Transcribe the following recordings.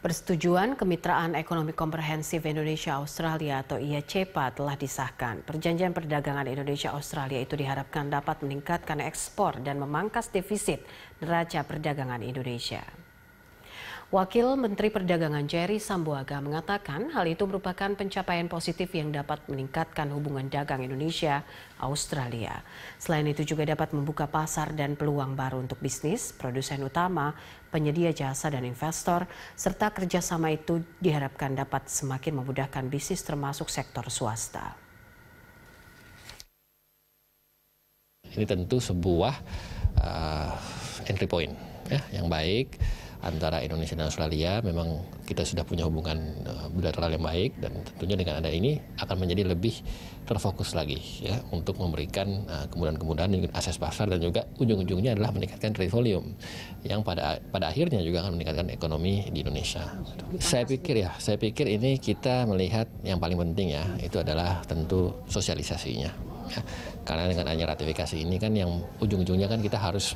Persetujuan Kemitraan Ekonomi Komprehensif Indonesia-Australia atau IACPA telah disahkan. Perjanjian perdagangan Indonesia-Australia itu diharapkan dapat meningkatkan ekspor dan memangkas defisit neraca perdagangan Indonesia. Wakil Menteri Perdagangan Jerry Sambuaga mengatakan hal itu merupakan pencapaian positif yang dapat meningkatkan hubungan dagang Indonesia-Australia. Selain itu juga dapat membuka pasar dan peluang baru untuk bisnis, produsen utama, penyedia jasa dan investor, serta kerjasama itu diharapkan dapat semakin memudahkan bisnis termasuk sektor swasta. Ini tentu sebuah uh, entry point ya, yang baik antara Indonesia dan Australia memang kita sudah punya hubungan eh, bilateral yang baik dan tentunya dengan ada ini akan menjadi lebih terfokus lagi ya untuk memberikan uh, kemudahan-kemudahan dengan akses pasar dan juga ujung-ujungnya adalah meningkatkan trade volume yang pada pada akhirnya juga akan meningkatkan ekonomi di Indonesia. Saya pikir ya, saya pikir ini kita melihat yang paling penting ya itu adalah tentu sosialisasinya. Ya, karena dengan hanya ratifikasi ini kan yang ujung-ujungnya kan kita harus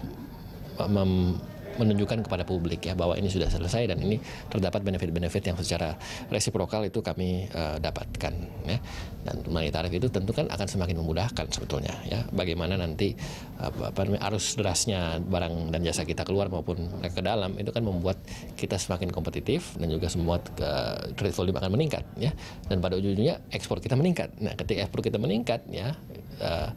menunjukkan kepada publik ya bahwa ini sudah selesai dan ini terdapat benefit-benefit yang secara resiprokal itu kami uh, dapatkan ya dan melalui tarif itu tentu kan akan semakin memudahkan sebetulnya ya bagaimana nanti uh, apa arus derasnya barang dan jasa kita keluar maupun ke dalam itu kan membuat kita semakin kompetitif dan juga semua ke eh, trade volume akan meningkat ya dan pada ujungnya ekspor kita meningkat nah ketika ekspor kita meningkat ya Eh,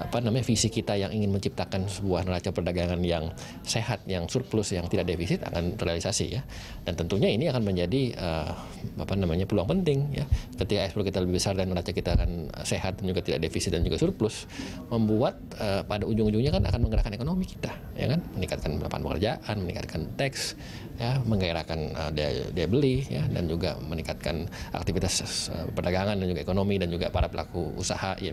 apa namanya visi kita yang ingin menciptakan sebuah neraca perdagangan yang sehat, yang surplus, yang tidak defisit akan terrealisasi ya. Dan tentunya ini akan menjadi uh, apa namanya peluang penting ya. Ketika ekspor kita lebih besar dan neraca kita akan sehat dan juga tidak defisit dan juga surplus, membuat uh, pada ujung-ujungnya kan akan menggerakkan ekonomi kita, ya kan? Meningkatkan lapangan pekerjaan, meningkatkan teks, ya, menggerakkan uh, daya, daya beli ya dan juga meningkatkan aktivitas uh, perdagangan dan juga ekonomi dan juga para pelaku usaha ya.